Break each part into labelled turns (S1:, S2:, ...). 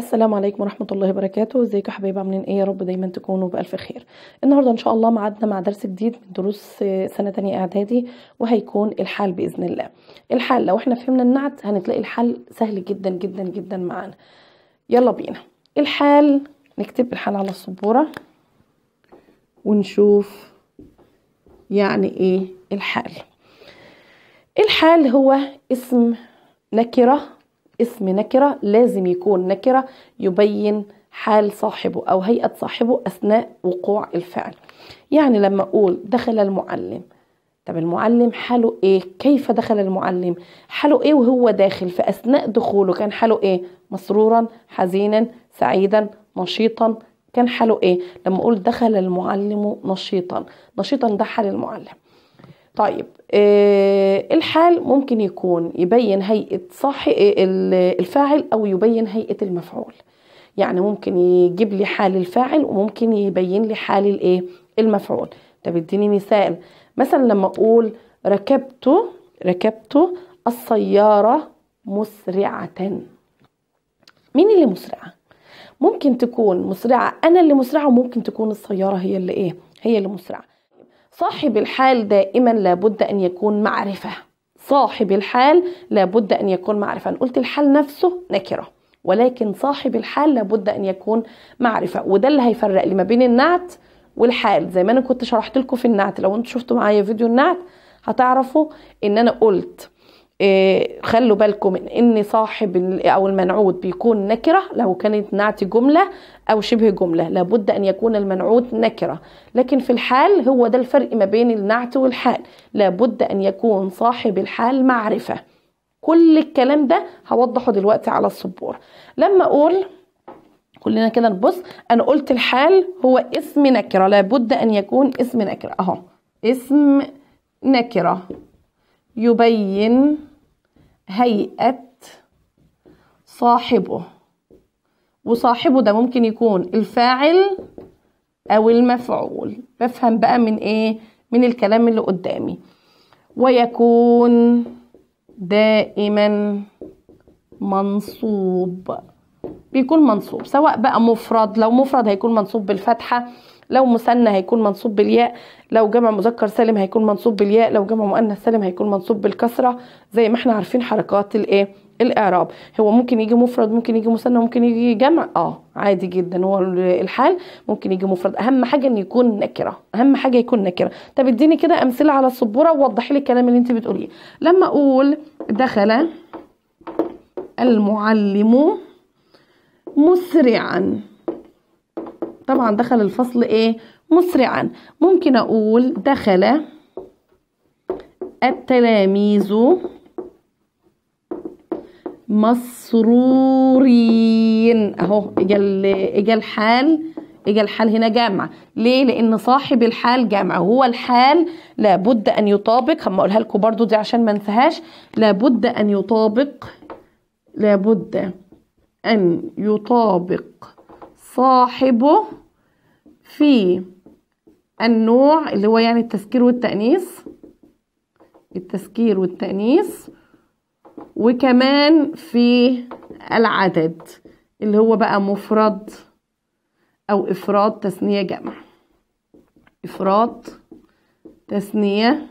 S1: السلام عليكم ورحمة الله وبركاته ازيك يا حبايب عاملين ايه يا رب دايما تكونوا بألف خير النهاردة ان شاء الله معادنا مع درس جديد من دروس سنة تانية اعدادي وهيكون الحال بإذن الله الحال لو احنا فهمنا النعت هنتلاقي الحال سهل جدا جدا جدا معانا يلا بينا الحال نكتب الحال على السبورة ونشوف يعني ايه الحال الحال هو اسم نكره اسم نكرة لازم يكون نكرة يبين حال صاحبه أو هيئة صاحبه أثناء وقوع الفعل يعني لما أقول دخل المعلم طب المعلم حاله ايه كيف دخل المعلم حاله ايه وهو داخل في اثناء دخوله كان حاله ايه مسرورا حزينا سعيدا نشيطا كان حاله ايه لما اقول دخل المعلم نشيطا نشيطا ده حال المعلم طيب آه، الحال ممكن يكون يبين هيئة صاحي آه، الفاعل أو يبين هيئة المفعول يعني ممكن يجيب لي حال الفاعل وممكن يبين لي حال الايه المفعول طب اديني مثال مثلا لما اقول ركبت ركبت السيارة مسرعة مين اللي مسرعة ممكن تكون مسرعة انا اللي مسرعة وممكن تكون السيارة هي اللي ايه هي اللي مسرعة صاحب الحال دائما لابد أن يكون معرفة صاحب الحال لابد أن يكون معرفة أنا قلت الحال نفسه نكرة ولكن صاحب الحال لابد أن يكون معرفة وده اللي هيفرق لي ما بين النعت والحال زي ما أنا كنت شرحت لكم في النعت لو أنتوا شفتوا معايا فيديو النعت هتعرفوا إن أنا قلت إيه، خلوا بالكم من ان صاحب او المنعود بيكون نكره لو كانت نعت جمله او شبه جمله لابد ان يكون المنعود نكره لكن في الحال هو ده الفرق ما بين النعت والحال لابد ان يكون صاحب الحال معرفه كل الكلام ده هوضحه دلوقتي على السبوره لما اقول كلنا كده نبص انا قلت الحال هو اسم نكره لابد ان يكون اسم نكره اهو اسم نكره يبين هيئة صاحبه وصاحبه ده ممكن يكون الفاعل أو المفعول بفهم بقى من إيه من الكلام اللي قدامي ويكون دائما منصوب بيكون منصوب سواء بقى مفرد لو مفرد هيكون منصوب بالفتحة لو مثنى هيكون منصوب بالياء لو جمع مذكر سالم هيكون منصوب بالياء لو جمع مؤنث سالم هيكون منصوب بالكسره زي ما احنا عارفين حركات الايه الاعراب هو ممكن يجي مفرد ممكن يجي مثنى ممكن يجي جمع اه عادي جدا هو الحال ممكن يجي مفرد اهم حاجه ان يكون نكره اهم حاجه يكون نكره طب اديني كده امثله على السبوره ووضحي لي الكلام اللي انت بتقوليه لما اقول دخل المعلم مسرعا طبعا دخل الفصل ايه مسرعا ممكن اقول دخل التلاميذ مسرورين اهو اجى اجى الحال اجى الحال هنا جامع ليه لان صاحب الحال جامع هو الحال لابد ان يطابق هم اقولها لكم برضو دي عشان ما انساهاش لابد ان يطابق لابد ان يطابق صاحبه في النوع اللي هو يعني التذكير والتأنيث التذكير والتأنيث وكمان في العدد اللي هو بقى مفرد أو إفراد تثنية جمع إفراد تثنية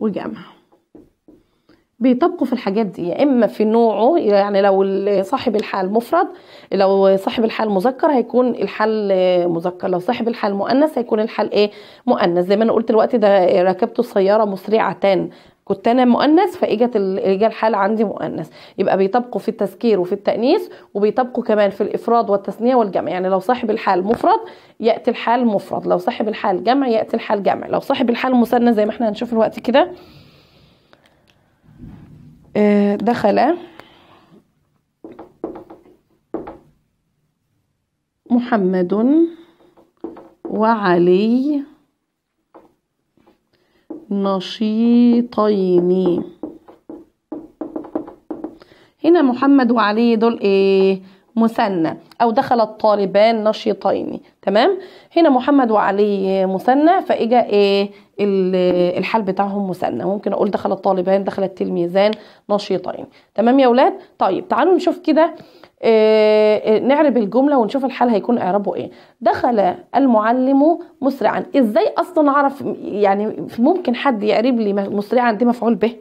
S1: وجمع بيطبقوا في الحاجات دي يا اما في نوعه يعني لو صاحب الحال مفرد لو صاحب الحال مذكر هيكون الحال مذكر لو صاحب الحال مؤنث هيكون الحال ايه مؤنث زي ما انا قلت الوقت ده ركبت السياره مسرعتان كنت انا مؤنث فاجت اجى الحال عندي مؤنث يبقى بيطبقوا في التذكير وفي التانيث وبيطبقوا كمان في الافراد والتثنيه والجمع يعني لو صاحب الحال مفرد ياتي الحال مفرد لو صاحب الحال جمع ياتي الحال جمع لو صاحب الحال مثنى زي ما احنا هنشوف الوقت كده آه، دخل محمد وعلي نشيطين هنا محمد وعلي دول ايه مثنى أو دخل الطالبان نشيطين تمام هنا محمد وعلي مثنى فإجا إيه الحال بتاعهم مثنى ممكن أقول دخل الطالبان دخل التلميذان نشيطين تمام يا اولاد طيب تعالوا نشوف كده إيه نعرب الجملة ونشوف الحال هيكون إعرابه إيه دخل المعلم مسرعا إزاي أصلا أعرف يعني ممكن حد يعرب لي مسرعا دي مفعول به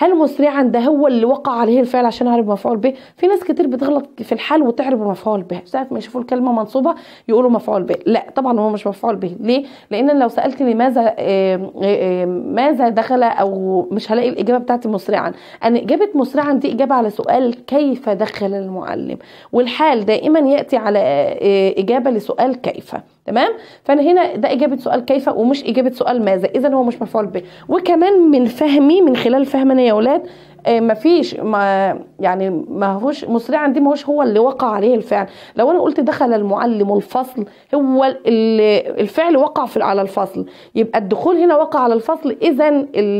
S1: هل مسرعا ده هو اللي وقع عليه الفعل عشان اعرف مفعول به في ناس كتير بتغلط في الحال وتعرف مفعول به ساعه ما يشوفوا الكلمه منصوبه يقولوا مفعول به لا طبعا هو مش مفعول به ليه لان لو سالت لماذا ماذا دخل او مش هلاقي الاجابه بتاعتي مسرعا ان اجابه مسرعا دي اجابه على سؤال كيف دخل المعلم والحال دائما ياتي على آه، آه، اجابه لسؤال كيف تمام فانا هنا ده اجابه سؤال كيف ومش اجابه سؤال ماذا اذا هو مش مفعول به وكمان من فهمي من خلال فهمنا انا يا اولاد آه، مفيش ما يعني ما هوش مسرعا دي ما هوش هو اللي وقع عليه الفعل لو انا قلت دخل المعلم الفصل هو الفعل وقع في على الفصل يبقى الدخول هنا وقع على الفصل اذا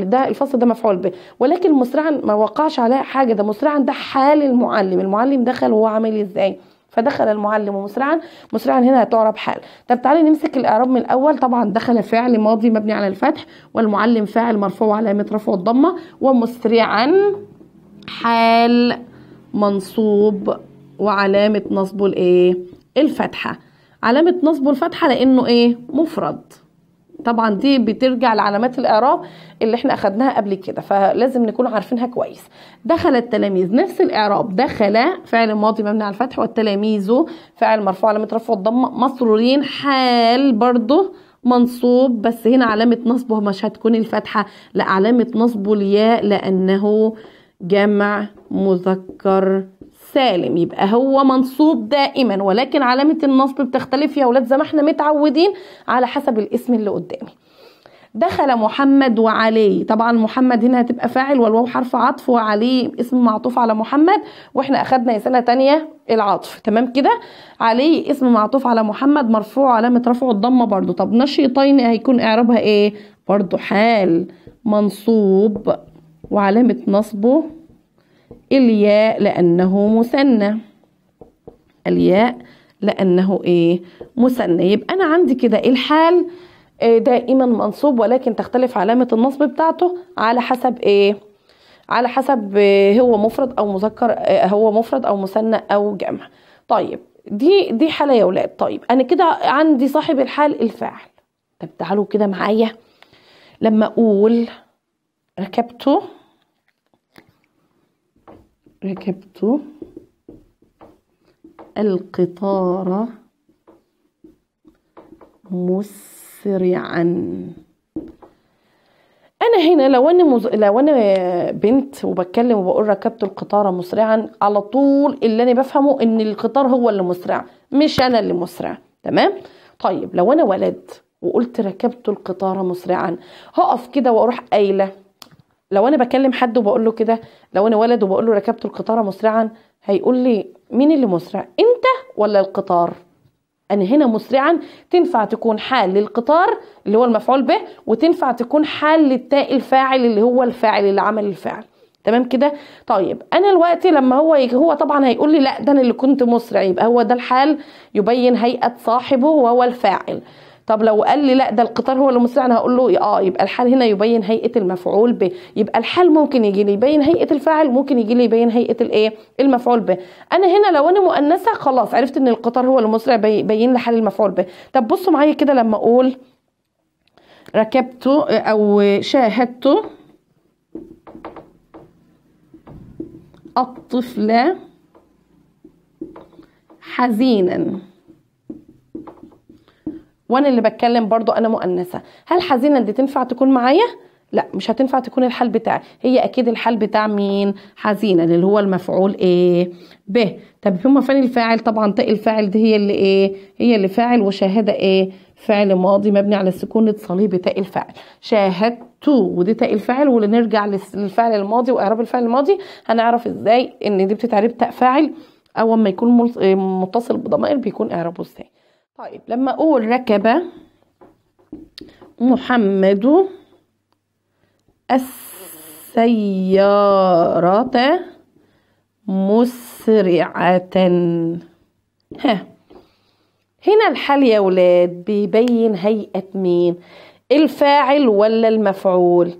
S1: ده الفصل ده مفعول به ولكن مسرعا ما وقعش عليه حاجه ده مسرعا ده حال المعلم المعلم دخل وهو عامل ازاي فدخل المعلم مسرعا مسرعا هنا تعرب حال طب تعالي نمسك الاعراب من الاول طبعا دخل فعل ماضي مبني على الفتح والمعلم فاعل مرفوع علامه رفع الضمه ومسرعا حال منصوب وعلامه نصبه الايه الفتحه علامه نصبه الفتحه لانه ايه مفرد طبعا دي بترجع لعلامات الاعراب اللي احنا اخدناها قبل كده فلازم نكون عارفينها كويس دخل التلاميذ نفس الاعراب دخل فعل ماضي مبني على الفتح والتلاميذ فعل مرفوع علامه رفع الضمه مسرورين حال برضه منصوب بس هنا علامه نصبه مش هتكون الفتحه لا علامه نصبه الياء لانه جمع مذكر سالم يبقى هو منصوب دائما ولكن علامة النصب بتختلف يا ولاد زي ما احنا متعودين على حسب الاسم اللي قدامي دخل محمد وعلي طبعا محمد هنا هتبقى فاعل والواو حرف عطف وعلي اسم معطوف على محمد واحنا اخدنا يا سنه تانية العطف تمام كده علي اسم معطوف على محمد مرفوع علامه رفعه الضمه برضو طب نشيطين هيكون اعرابها ايه برضو حال منصوب وعلامه نصبه الياء لأنه مثنى الياء لأنه إيه مثنى يبقى أنا عندي كده الحال إيه، دائما منصوب ولكن تختلف علامة النصب بتاعته على حسب إيه على حسب إيه، هو مفرد أو مذكر إيه، هو مفرد أو مثنى أو جمع طيب دي دي حالة يا ولاد طيب أنا كده عندي صاحب الحال الفاعل طب تعالوا كده معايا لما أقول ركبته ركبت القطار مسرعا انا هنا لو انا مز... لو انا بنت وبتكلم وبقول ركبت القطار مسرعا على طول اللي انا بفهمه ان القطار هو اللي مسرع مش انا اللي مسرع تمام طيب لو انا ولد وقلت ركبت القطار مسرعا هقف كده واروح قايله لو انا بكلم حد وبقول له كده لو انا ولد وبقول له ركبت القطار مسرعا هيقول لي مين اللي مسرع انت ولا القطار انا هنا مسرعا تنفع تكون حال للقطار اللي هو المفعول به وتنفع تكون حال للتاء الفاعل اللي هو الفاعل اللي عمل الفعل تمام كده طيب انا الوقت لما هو يجي هو طبعا هيقول لي لا ده انا اللي كنت مسرع يبقى هو ده الحال يبين هيئه صاحبه وهو الفاعل طب لو قال لي لا ده القطار هو اللي مسرع انا هقول له اه يبقى الحال هنا يبين هيئه المفعول به يبقى الحال ممكن يجي لي يبين هيئه الفاعل ممكن يجي لي يبين هيئه الايه المفعول به انا هنا لو انا مؤنثه خلاص عرفت ان القطار هو المسرع بين لي حال المفعول به طب بصوا معايا كده لما اقول ركبته او شاهدته الطفل حزينا وانا اللي بتكلم برضو انا مؤنثه هل حزينه دي تنفع تكون معايا لا مش هتنفع تكون الحال بتاعي هي اكيد الحال بتاع مين حزينه اللي هو المفعول ايه ب طب هما فين الفاعل طبعا تاء الفاعل دي هي اللي ايه هي اللي فاعل وشاهده ايه فعل ماضي مبني على السكون صليبي تاء الفاعل شاهدت ودي تاء الفاعل ونرجع للفعل الماضي واعراب الفعل الماضي هنعرف ازاي ان دي بتتعرب تاء فاعل اول ما يكون متصل بضمائر بيكون اعرابه ازاي طيب لما أقول ركب محمد السيارة مسرعة ها هنا الحل يا ولاد بيبين هيئة مين الفاعل ولا المفعول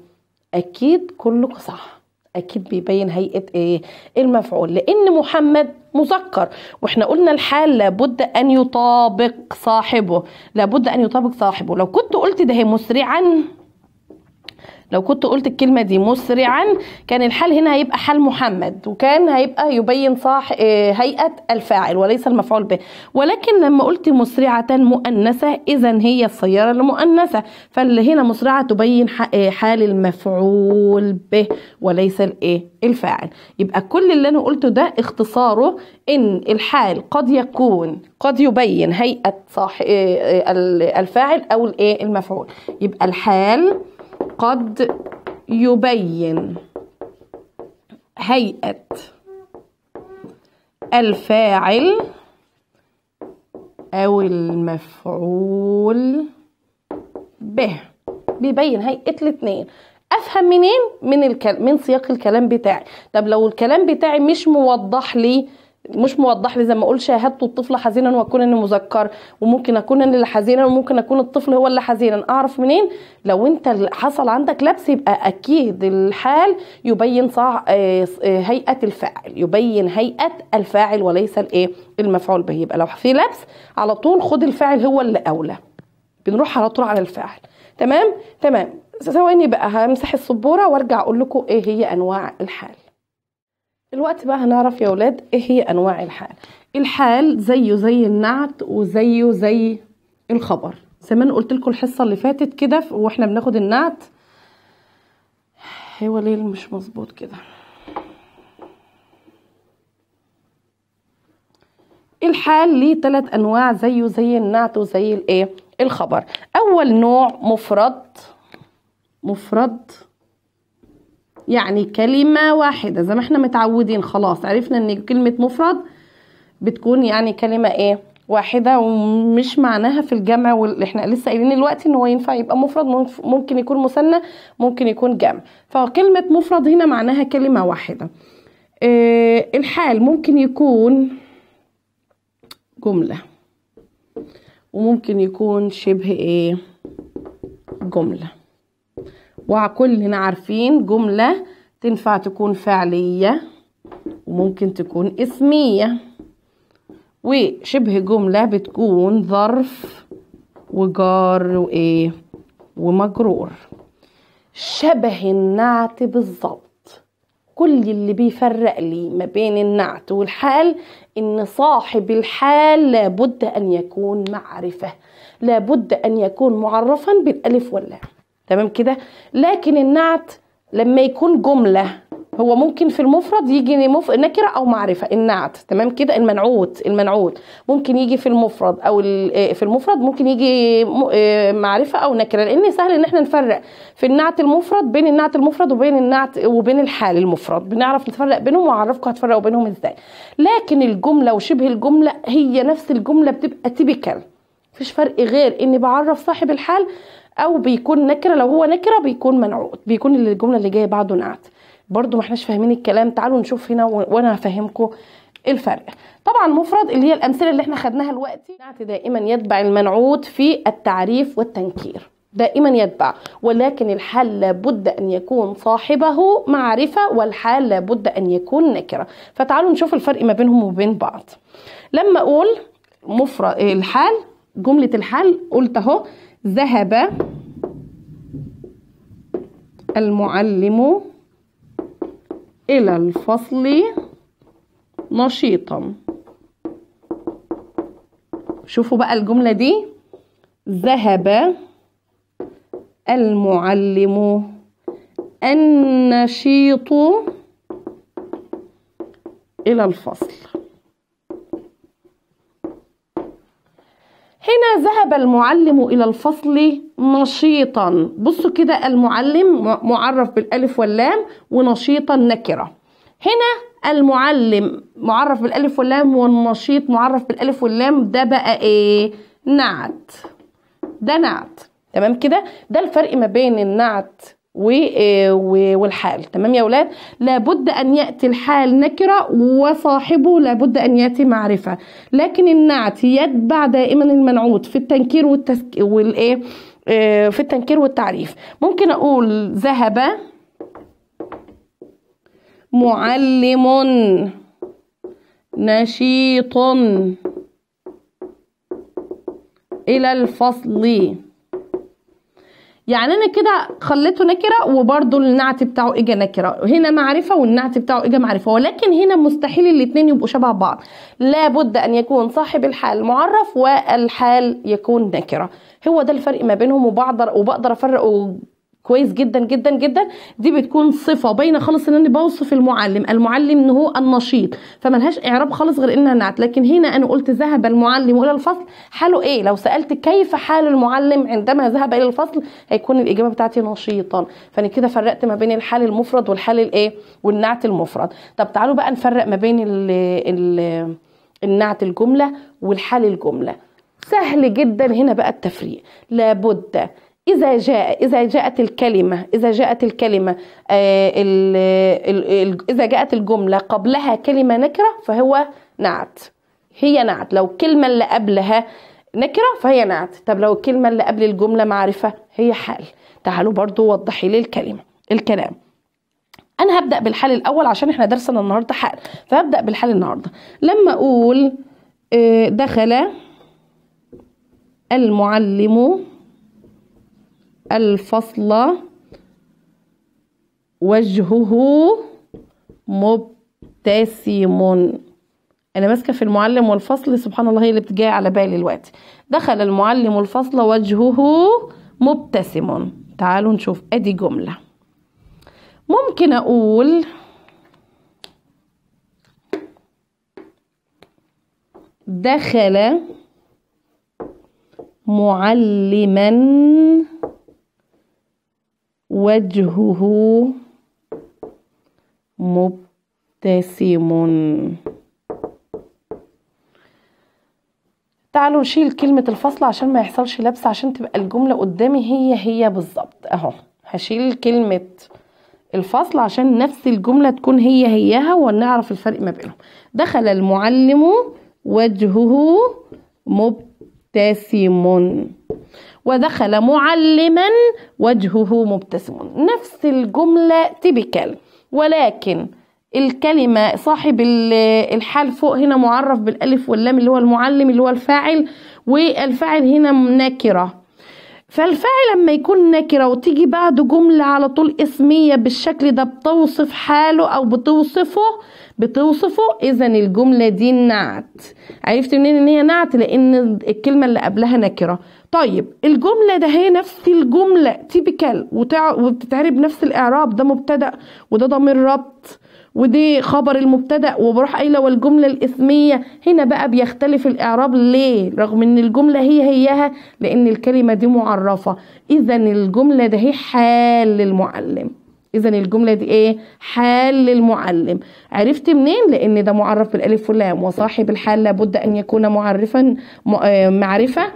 S1: أكيد كله صح أكيد بيبين هيئة إيه المفعول لأن محمد مذكر واحنا قلنا الحال لابد ان يطابق صاحبه لابد ان يطابق صاحبه لو كنت قلت ده مسرعا لو كنت قلت الكلمة دي مسرعا كان الحال هنا هيبقى حال محمد وكان هيبقى يبين صح آه، هيئة الفاعل وليس المفعول به ولكن لما قلت مسرعة مؤنثة إذا هي السيارة المؤنثة فاللي هنا مسرعة تبين آه، حال المفعول به وليس الإيه الفاعل يبقى كل اللي أنا قلته ده اختصاره إن الحال قد يكون قد يبين هيئة صح آه، الفاعل أو الإيه المفعول يبقى الحال قد يبين هيئة الفاعل أو المفعول به بيبين هيئة الاتنين افهم منين من الكلام من سياق الكلام بتاعي طب لو الكلام بتاعي مش موضح لي مش موضح لي زي ما اقول شاهدت الطفل حزينا واكون اني مذكر وممكن اكون انا اللي حزينا وممكن اكون الطفل هو اللي حزينا اعرف منين لو انت حصل عندك لبس يبقى اكيد الحال يبين صح آه، آه، هيئه الفاعل يبين هيئه الفاعل وليس الايه المفعول به يبقى لو في لبس على طول خد الفاعل هو اللي اولى بنروح على طول على الفاعل تمام تمام ثواني بقى همسح السبوره وارجع اقول لكم ايه هي انواع الحال دلوقتي بقى هنعرف يا ولاد ايه هي انواع الحال الحال زيه زي النعت وزيه زي الخبر زمان قلت لكم الحصه اللي فاتت كده واحنا بناخد النعت هو ليه مش مظبوط كده الحال ليه ثلاث انواع زيه زي النعت وزي الايه الخبر اول نوع مفرد مفرد يعني كلمة واحدة زي ما احنا متعودين خلاص عرفنا ان كلمة مفرد بتكون يعني كلمة ايه واحدة ومش معناها في الجمع واللي احنا لسه قايلين دلوقتي ان هو ينفع يبقى مفرد ممكن يكون مثنى ممكن يكون جمع فكلمة مفرد هنا معناها كلمة واحدة إيه الحال ممكن يكون جملة وممكن يكون شبه ايه جمله وكلنا عارفين جملة تنفع تكون فعلية وممكن تكون اسمية وشبه جملة بتكون ظرف وجار وإيه ومجرور شبه النعت بالظبط كل اللي بيفرق لي ما بين النعت والحال ان صاحب الحال لابد ان يكون معرفه لابد ان يكون معرفا بالالف واللام تمام كده لكن النعت لما يكون جمله هو ممكن في المفرد يجي مف... نكره او معرفه النعت تمام كده المنعوت المنعوت ممكن يجي في المفرد او آه، في المفرد ممكن يجي آه، معرفه او نكره لان سهل ان احنا نفرق في النعت المفرد بين النعت المفرد وبين النعت وبين الحال المفرد بنعرف نفرق بينهم واعرفكم هتفرقوا بينهم ازاي لكن الجمله وشبه الجمله هي نفس الجمله بتبقى تيبيكال مفيش فرق غير اني بعرف صاحب الحال او بيكون نكره لو هو نكره بيكون منعوت بيكون الجمله اللي جايه بعده نعت برضو ما احناش فاهمين الكلام تعالوا نشوف هنا وانا هفهمكم الفرق طبعا مفرد اللي هي الامثله اللي احنا خدناها دلوقتي نعت دائما يتبع المنعوت في التعريف والتنكير دائما يتبع ولكن الحال لابد ان يكون صاحبه معرفه والحال لابد ان يكون نكره فتعالوا نشوف الفرق ما بينهم وبين بعض لما اقول مفرد الحال جمله الحال قلت اهو ذهب المعلم إلى الفصل نشيطا شوفوا بقى الجملة دي ذهب المعلم النشيط إلى الفصل هنا ذهب المعلم إلى الفصل نشيطا بصوا كده المعلم معرف بالألف واللام ونشيطا نكرة هنا المعلم معرف بالألف واللام والنشيط معرف بالألف واللام ده بقى إيه نعت ده نعت تمام كده ده الفرق ما بين النعت آه، والحال تمام يا ولاد لابد ان ياتي الحال نكره وصاحبه لابد ان ياتي معرفه لكن النعت يتبع دائما المنعوت في التنكير والتسك... والايه آه، في التنكير والتعريف ممكن اقول ذهب معلم نشيط الى الفصل يعني انا كده خليته نكره وبرده النعت بتاعه اجى نكره هنا معرفه والنعت بتاعه اجى معرفه ولكن هنا مستحيل الاثنين يبقوا شبه بعض لابد ان يكون صاحب الحال معرف والحال يكون نكره هو ده الفرق ما بينهم وبقدر وبقدر افرق كويس جدا جدا جدا دي بتكون صفه باينه خالص ان انا بوصف المعلم المعلم ان هو النشيط فملهاش اعراب خالص غير انها نعت لكن هنا انا قلت ذهب المعلم الى الفصل حاله ايه لو سالت كيف حال المعلم عندما ذهب الى الفصل هيكون الاجابه بتاعتي نشيطا فانا كده فرقت ما بين الحال المفرد والحال الايه والنعت المفرد طب تعالوا بقى نفرق ما بين الـ الـ النعت الجمله والحال الجمله سهل جدا هنا بقى التفريق لابد إذا جاء إذا جاءت الكلمة إذا جاءت الكلمة آه، إذا جاءت الجملة قبلها كلمة نكرة فهو نعت هي نعت لو الكلمة اللي قبلها نكرة فهي نعت طب لو الكلمة اللي قبل الجملة معرفة هي حال تعالوا برضو وضحي لي الكلمة الكلام أنا هبدأ بالحال الأول عشان إحنا درسنا النهاردة حال فهبدأ بالحال النهاردة لما أقول آه، دخل المعلم الفصل وجهه مبتسم انا ماسكه في المعلم والفصل سبحان الله هي اللي بتجي على بالي الوقت دخل المعلم الفصل وجهه مبتسم تعالوا نشوف ادي جمله ممكن اقول دخل معلما وجهه مبتسم تعالوا نشيل كلمة الفصل عشان ما يحصلش لبس عشان تبقى الجملة قدامي هي هي بالظبط اهو هشيل كلمة الفصل عشان نفس الجملة تكون هي هيها ونعرف الفرق ما بينهم دخل المعلم وجهه مبتسم ودخل معلما وجهه مبتسم نفس الجملة تيبيكال ولكن الكلمة صاحب الحال فوق هنا معرف بالألف واللام اللي هو المعلم اللي هو الفاعل والفاعل هنا ناكرة فالفاعل لما يكون نكرة وتيجي بعده جملة على طول اسمية بالشكل ده بتوصف حاله أو بتوصفه بتوصفه إذا الجملة دي نعت عرفت منين إن هي نعت لأن الكلمة اللي قبلها نكرة طيب الجملة ده هي نفس الجملة تيبيكال وبتتعرب نفس الإعراب ده مبتدأ وده ضمير ربط ودي خبر المبتدا وبروح قايله والجمله الاسميه هنا بقى بيختلف الاعراب ليه رغم ان الجمله هي هيها لان الكلمه دي معرفه اذا الجمله ده هي حال للمعلم اذا الجمله دي ايه حال للمعلم عرفت منين لان ده معرف بالالف واللام وصاحب الحال لابد ان يكون معرفا آه، معرفه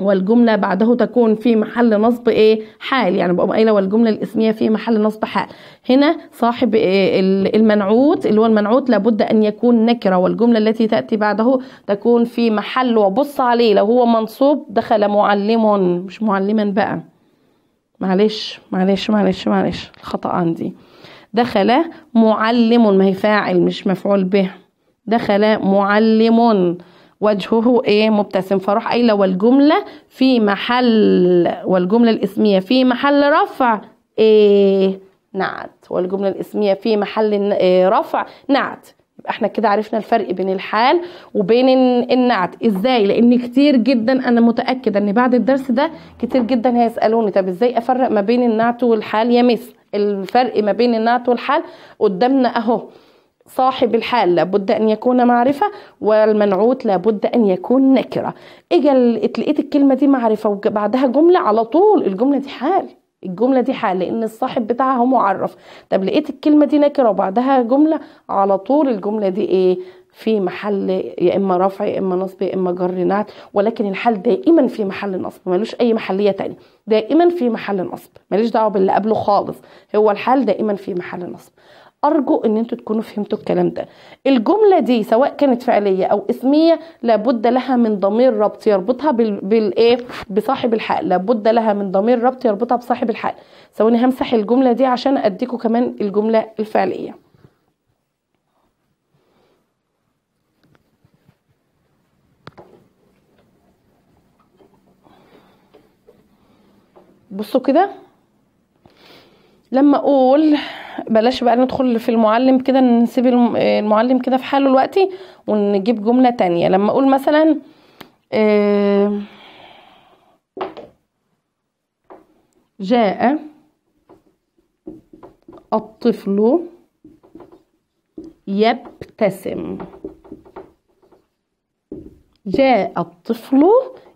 S1: والجملة بعده تكون في محل نصب ايه حال يعني بقوم قايلة والجملة الاسمية في محل نصب حال هنا صاحب إيه؟ المنعوت اللي هو المنعوت لابد ان يكون نكرة والجملة التي تأتي بعده تكون في محل وبص عليه لو هو منصوب دخل معلم مش معلما بقى معلش معلش معلش معلش الخطأ عندي دخل معلم ما هي فاعل مش مفعول به دخل معلم وجهه ايه مبتسم فراح قايله والجمله في محل والجمله الاسميه في محل رفع ايه نعت والجمله الاسميه في محل إيه، رفع نعت يبقى احنا كده عرفنا الفرق بين الحال وبين النعت ازاي لان كتير جدا انا متاكده ان بعد الدرس ده كتير جدا هيسالوني طب ازاي افرق ما بين النعت والحال يا مس الفرق ما بين النعت والحال قدامنا اهو صاحب الحال لابد أن يكون معرفة والمنعوت لابد أن يكون نكرة إجا لقيت الكلمة دي معرفة وبعدها جملة على طول الجملة دي حال الجملة دي حال لأن الصاحب بتاعها هو معرف طب لقيت الكلمة دي نكرة وبعدها جملة على طول الجملة دي إيه في محل يا اما رفع يا اما نصب يا اما جر نعت ولكن الحال دائما في محل نصب ملوش اي محليه تانية دائما في محل نصب ماليش دعوه باللي قبله خالص هو الحال دائما في محل نصب ارجو ان انتوا تكونوا فهمتوا الكلام ده الجمله دي سواء كانت فعليه او اسميه لابد لها من ضمير ربط يربطها بالايه بصاحب الحق لابد لها من ضمير ربط يربطها بصاحب الحق ثواني همسح الجمله دي عشان اديكم كمان الجمله الفعليه بصوا كده لما اقول بلاش بقى ندخل في المعلم كده نسيب المعلم كده في حاله دلوقتي ونجيب جملة تانية لما اقول مثلا آه، جاء الطفل يبتسم جاء الطفل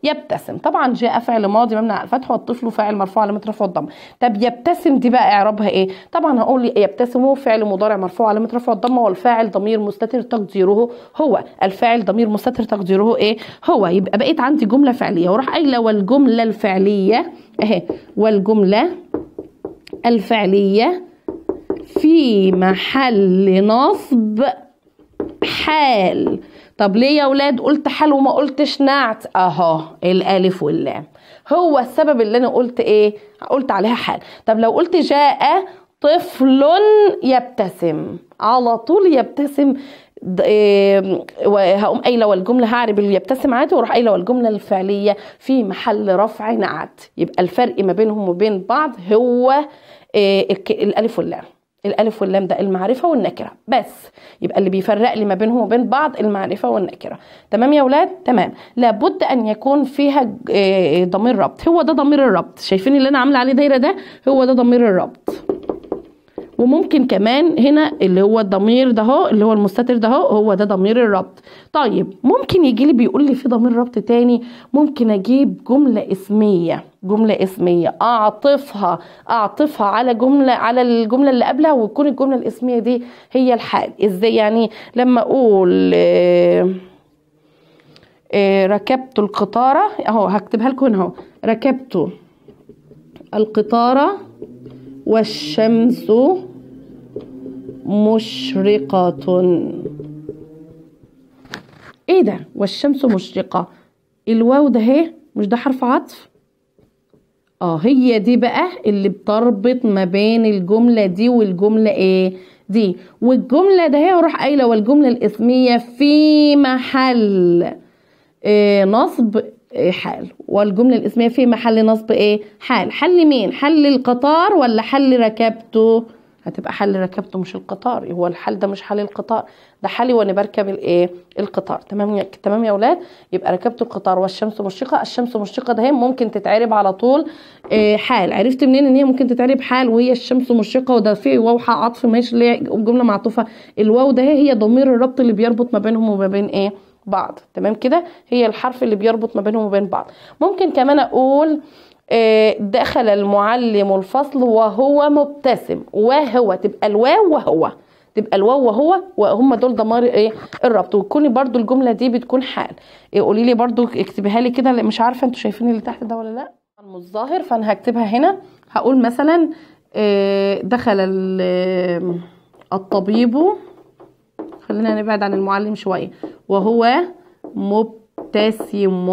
S1: يبتسم طبعا جاء فعل ماضي ممنع الفتح والطفل فاعل مرفوع علامه رفعه الضم طب يبتسم دي بقى اعرابها ايه طبعا هقول لي يبتسم هو فعل مضارع مرفوع علامه رفعه الضمه والفاعل ضمير مستتر تقديره هو الفاعل ضمير مستتر تقديره ايه هو يبقى بقيت عندي جمله فعليه وراح قايله والجمله الفعليه اهي والجمله الفعليه في محل نصب حال طب ليه يا ولاد قلت حل وما قلتش نعت اهو الالف واللام هو السبب اللي انا قلت ايه قلت عليها حل طب لو قلت جاء طفل يبتسم على طول يبتسم إيه، وهقوم قايله والجمله هعرب اللي يبتسم عادي واروح قايله والجمله الفعليه في محل رفع نعت يبقى الفرق ما بينهم وبين بعض هو إيه، الالف واللام الالف واللام ده المعرفه والنكره بس يبقى اللي بيفرق لي ما بينهم وبين بعض المعرفه والنكره تمام يا ولاد تمام لابد ان يكون فيها آه، آه، ضمير ربط هو ده ضمير الربط شايفين اللي انا عامله عليه دايره ده هو ده ضمير الربط وممكن كمان هنا اللي هو الضمير ده هو اللي هو المستتر ده هو هو ده ضمير الربط طيب ممكن يجي لي بيقول لي في ضمير ربط تاني ممكن اجيب جمله اسميه جمله اسميه اعطفها اعطفها على جمله على الجمله اللي قبلها وتكون الجمله الاسميه دي هي الحال ازاي يعني لما اقول آه، آه، ركبت القطاره اهو هكتبها لكم هنا اهو ركبت القطاره والشمس مشرقة ايه ده والشمس مشرقة الواو ده اهي مش ده حرف عطف اه هي دي بقى اللي بتربط ما بين الجملة دي والجملة ايه دي والجملة ده هي اروح قايلة والجملة الاسمية في محل إيه نصب إيه، حال والجملة الاسمية في محل نصب ايه حال حل مين حل القطار ولا حل ركبته هتبقى حل ركبته مش القطار هو الحل ده مش حل القطار ده حالي وانا بركب الايه القطار تمام يا تمام يا اولاد يبقى ركبت القطار والشمس مشرقه الشمس مشرقه ده هي ممكن تتعرب على طول إيه حال عرفت منين ان هي ممكن تتعرب حال وهي الشمس مشرقه وده في واو عطف ماشي اللي هي الجمله معطوفه الواو ده هي ضمير الربط اللي بيربط ما بينهم وما بين ايه بعض تمام كده هي الحرف اللي بيربط ما بينهم وبين بعض ممكن كمان اقول آه، دخل المعلم الفصل وهو مبتسم وهو تبقى الواو وهو تبقى الواو وهو وهم دول ضمائر ايه الربط وتكوني برضو الجمله دي بتكون حال إيه، قولي لي برضو اكتبيها لي كده مش عارفه انتوا شايفين اللي تحت ده ولا لا الظاهر فانا هكتبها هنا هقول مثلا آه، دخل الطبيب خلينا نبعد عن المعلم شويه وهو مبتسم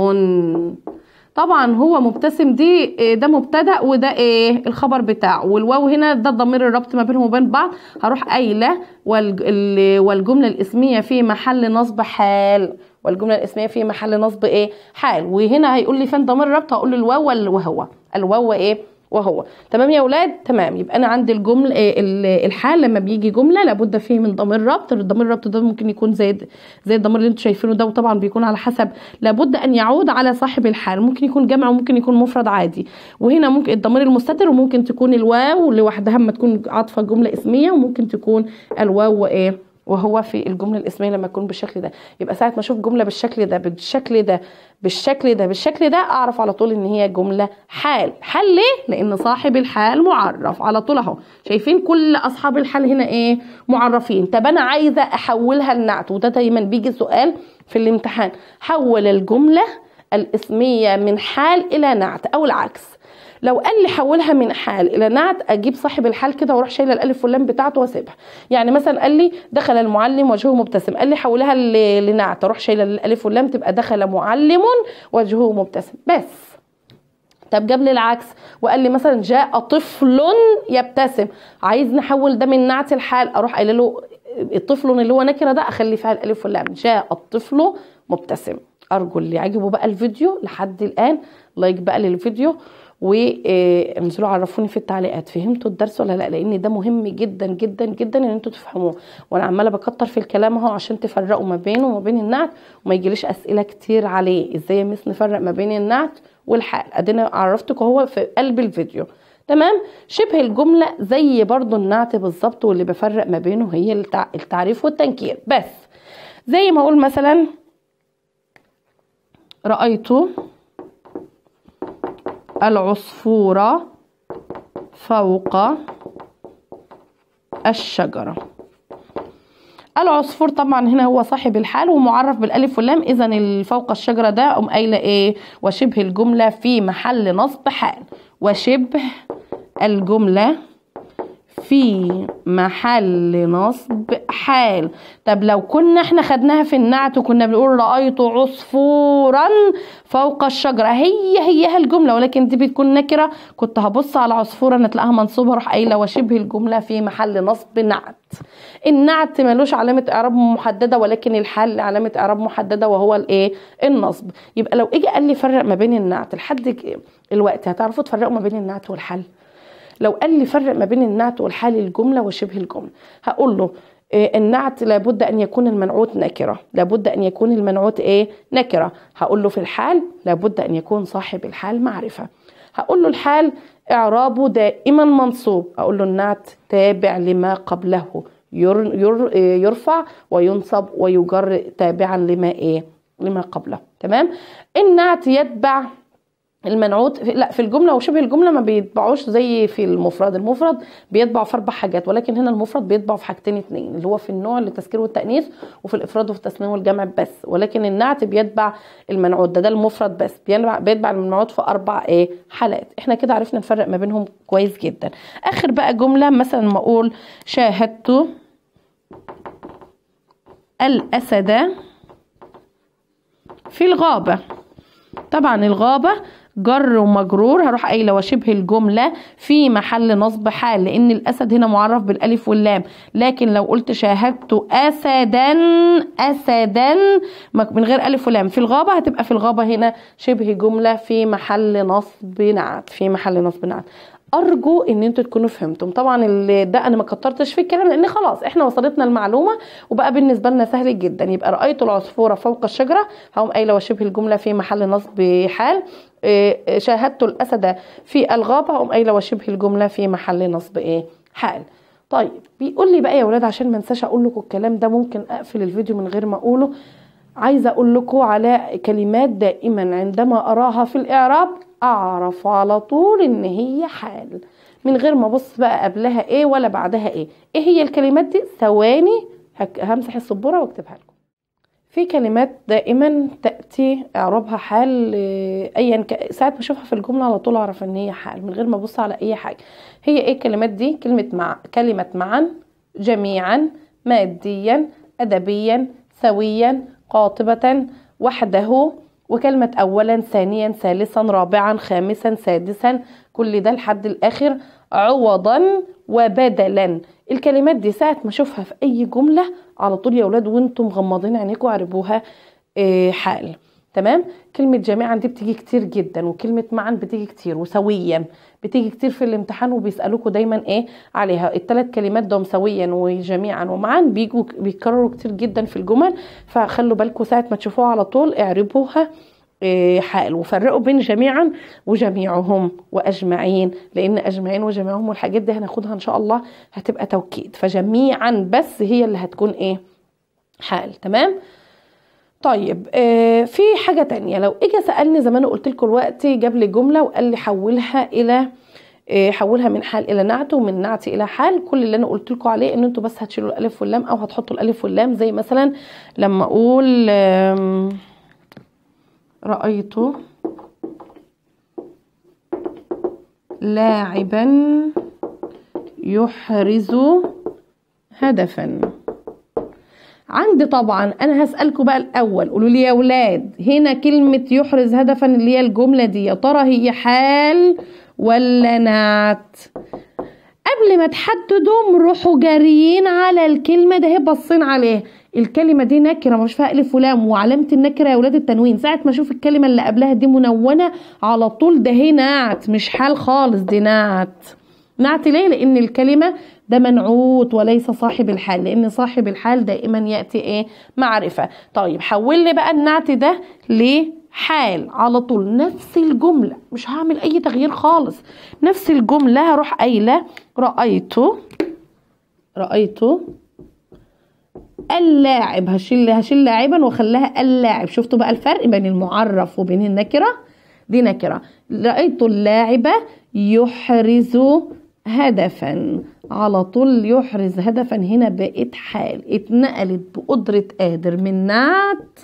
S1: طبعا هو مبتسم دي ده مبتدا وده ايه الخبر بتاعه والواو هنا ده ضمير الربط ما بينهم وبين بعض هروح قايله والجمله الاسميه في محل نصب حال والجمله الاسميه في محل نصب ايه حال وهنا هيقول لي فين ضمير الربط هقول له الواو وهو الواو ايه وهو تمام يا اولاد تمام يبقى انا عندي الجمل آه، الحال لما بيجي جمله لابد فيه من ضمير ربط الضمير الربط ده ممكن يكون زي زي الضمير اللي انتم شايفينه ده وطبعا بيكون على حسب لابد ان يعود على صاحب الحال ممكن يكون جمع وممكن يكون مفرد عادي وهنا ممكن الضمير المستتر وممكن تكون الواو لوحدها اما تكون عاطفه جمله اسميه وممكن تكون الواو وايه وهو في الجمله الاسميه لما يكون بالشكل ده يبقى ساعه ما اشوف جمله بالشكل ده بالشكل ده بالشكل ده بالشكل ده اعرف على طول ان هي جمله حال حال ليه لان صاحب الحال معرف على طول اهو شايفين كل اصحاب الحال هنا ايه معرفين طب انا عايزه احولها لنعت وده دايما بيجي سؤال في الامتحان حول الجمله الاسميه من حال الى نعت او العكس لو قال لي حولها من حال الى نعت اجيب صاحب الحال كده واروح شايله الالف واللام بتاعته واسيبها يعني مثلا قال لي دخل المعلم وجهه مبتسم قال لي حولها لنعت اروح شايله الالف واللام تبقى دخل معلم وجهه مبتسم بس طب جاب لي العكس وقال لي مثلا جاء طفل يبتسم عايز نحول ده من نعت الحال اروح قايله له الطفل اللي هو نكره ده اخلي فيها الالف واللام جاء الطفل مبتسم ارجو اللي عجبه بقى الفيديو لحد الان لايك بقى للفيديو وانزلوا عرفوني في التعليقات فهمتوا الدرس ولا لا لان ده مهم جدا جدا جدا ان انتوا تفهموه وانا عماله بكتر في الكلام اهو عشان تفرقوا ما بينه وما بين النعت وما يجيليش اسئله كتير عليه ازاي يا مس نفرق ما بين النعت والحال ادينا عرفتك اهو في قلب الفيديو تمام شبه الجمله زي برضو النعت بالظبط واللي بفرق ما بينه هي التعريف والتنكير بس زي ما اقول مثلا رايت العصفورة فوق الشجرة العصفور طبعا هنا هو صاحب الحال ومعرف بالالف واللام اذا فوق الشجره ده قوم قايله ايه وشبه الجمله في محل نصب حال وشبه الجمله في محل نصب حال طب لو كنا احنا خدناها في النعت وكنا بنقول رأيت عصفورا فوق الشجرة هي هيها الجملة ولكن دي بتكون نكرة كنت هبص على عصفورا هتلاقيها منصوبة اروح قايلة وشبه الجملة في محل نصب نعت النعت ملوش علامة إعراب محددة ولكن الحال علامة إعراب محددة وهو الإيه؟ النصب يبقى لو إجي قال لي فرق ما بين النعت لحد الوقت هتعرفوا تفرقوا ما بين النعت والحل لو قال لي فرق ما بين النعت والحال الجملة وشبه الجملة هقول له آه، النعت لابد ان يكون المنعوت نكره لابد ان يكون المنعوت ايه نكره هقول له في الحال لابد ان يكون صاحب الحال معرفه هقول له الحال اعرابه دائما منصوب اقول له النعت تابع لما قبله آه، يرفع وينصب ويجر تابعا لما ايه لما قبله تمام النعت يتبع المنعوت في لا في الجمله وشبه الجمله ما بيطبعوش زي في المفرد المفرد بيطبع في اربع حاجات ولكن هنا المفرد بيطبع في حاجتين اتنين اللي هو في النوع للتذكير والتانيث وفي الافراد وفي التثنيه والجمع بس ولكن النعت بيتبع المنعوت ده ده المفرد بس بيتبع المنعوت في اربع ايه حالات احنا كده عرفنا نفرق ما بينهم كويس جدا اخر بقى جمله مثلا ما اقول شاهدت الاسد في الغابه طبعا الغابه جر ومجرور هروح قايله وشبه الجمله في محل نصب حال لان الاسد هنا معرف بالالف واللام لكن لو قلت شاهدت اسدا اسدا من غير الف ولام في الغابه هتبقى في الغابه هنا شبه جمله في محل نصب نعت في محل نصب نعت ارجو ان انتوا تكونوا فهمتم طبعا ده انا ما كترتش في الكلام لان خلاص احنا وصلتنا المعلومه وبقى بالنسبه لنا سهل جدا يبقى رايت العصفوره فوق الشجره هقوم قايله وشبه الجمله في محل نصب حال إيه، إيه، شاهدت الأسد في الغابة أم أيلة وشبه الجملة في محل نصب إيه حال طيب بيقول لي بقى يا ولاد عشان ما انساش اقول لكم الكلام ده ممكن اقفل الفيديو من غير ما اقوله عايزه اقول لكم على كلمات دائما عندما اراها في الاعراب اعرف على طول ان هي حال من غير ما ابص بقى قبلها ايه ولا بعدها ايه ايه هي الكلمات دي ثواني همسح السبوره واكتبها لكم في كلمات دائما تاتي اعربها حال آه، ايا ساعه ما اشوفها في الجمله على طول اعرف ان هي حال من غير ما ابص على اي حاجه هي ايه الكلمات دي كلمه مع كلمه معا جميعا ماديا ادبيا سويا قاطبه وحده وكلمة أولا ثانيا ثالثا رابعا خامسا سادسا كل ده لحد الآخر عوضا وبدلا الكلمات دي ساعة ما اشوفها في اي جملة على طول يا اولاد وانتم مغمضين عينيكم عربوها آه، حال تمام كلمة جميعا دي بتيجي كتير جدا وكلمة معا بتيجي كتير وسويا بتيجي كتير في الامتحان وبيسألوكوا دايما ايه عليها التلات كلمات دوم سويا وجميعا ومعا بيجوا بيتكرروا كتير جدا في الجمل فخلوا بالكم ساعة ما تشوفوها على طول اعربوها إيه، حائل وفرقوا بين جميعا وجميعهم واجمعين لان اجمعين وجميعهم والحاجات دي هناخدها ان شاء الله هتبقى توكيد فجميعا بس هي اللي هتكون ايه حائل تمام طيب إيه، في حاجة تانية لو اجى سألني زمان قلت لكم الوقت جاب لي جملة وقال لي حولها الى إيه، حولها من حال الى نعت ومن نعت الى حال كل اللي انا قلت لكم عليه ان انتوا بس هتشيلوا الالف واللام او هتحطوا الالف واللام زي مثلا لما اقول رأيت لاعبا يحرز هدفا عندي طبعا انا هسألكم بقى الاول قولوا لي يا ولاد هنا كلمة يحرز هدفا اللي هي الجملة دي يا ترى هي حال ولا نعت قبل ما تحددوا روحوا جاريين على الكلمة ده باصين عليها الكلمه دي نكره مش فيها الف ولام وعلامه النكره يا ولاد التنوين ساعه ما اشوف الكلمه اللي قبلها دي منونه على طول ده هي نعت مش حال خالص دي نعت نعت ليه لان الكلمه ده منعوت وليس صاحب الحال لان صاحب الحال دائما ياتي ايه معرفه طيب حول لي بقى النعت ده لحال على طول نفس الجمله مش هعمل اي تغيير خالص نفس الجمله هروح قايله رايته رايته اللاعب هشيل هشيل لاعبا وخلاها اللاعب شفتوا بقى الفرق بين المعرف وبين النكره دي نكره رايت اللاعب يحرز هدفا على طول يحرز هدفا هنا بقت حال اتنقلت بقدره قادر من نعت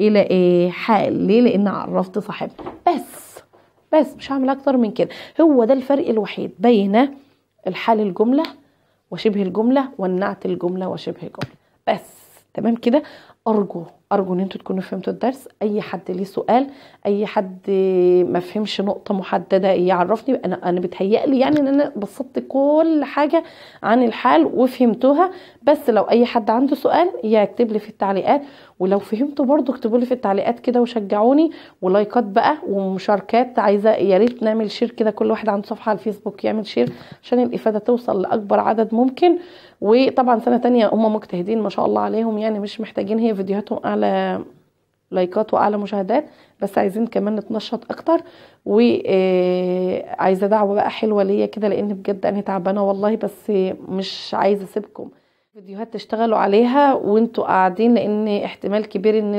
S1: الى ايه حال ليه لان عرفت صاحبها بس بس مش هعمل اكتر من كده هو ده الفرق الوحيد بين الحال الجمله وشبه الجمله والنعت الجمله وشبه الجمله بس تمام كده ارجو ارجو ان انتوا تكونوا فهمتوا الدرس اي حد ليه سؤال اي حد ما فهمش نقطه محدده يعرفني انا انا بتهيألي يعني ان انا بسطت كل حاجه عن الحال وفهمتوها بس لو اي حد عنده سؤال يكتب لي في التعليقات ولو فهمتوا برضو اكتبوا لي في التعليقات كده وشجعوني ولايكات بقى ومشاركات عايزه يا ريت نعمل شير كده كل واحد عنده صفحه على الفيسبوك يعمل شير عشان الافاده توصل لاكبر عدد ممكن وطبعا سنه تانية هم أمم مجتهدين ما شاء الله عليهم يعني مش محتاجين هي فيديوهاتهم اعلى لايكات واعلى مشاهدات بس عايزين كمان نتنشط اكتر وعايزه آه، دعوه بقى حلوه ليا كده لان بجد انا تعبانه والله بس مش عايزه اسيبكم فيديوهات تشتغلوا عليها وانتوا قاعدين لان احتمال كبير ان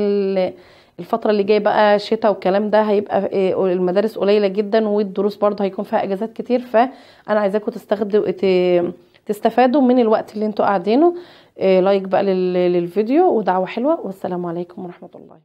S1: الفتره اللي جايه بقى شتاء والكلام ده هيبقى آه، المدارس قليله جدا والدروس برضه هيكون فيها اجازات كتير فانا عايزاكم تستخدموا تستفادوا من الوقت اللي انتوا قاعدينه آه، لايك بقى للفيديو ودعوه حلوه والسلام عليكم ورحمه الله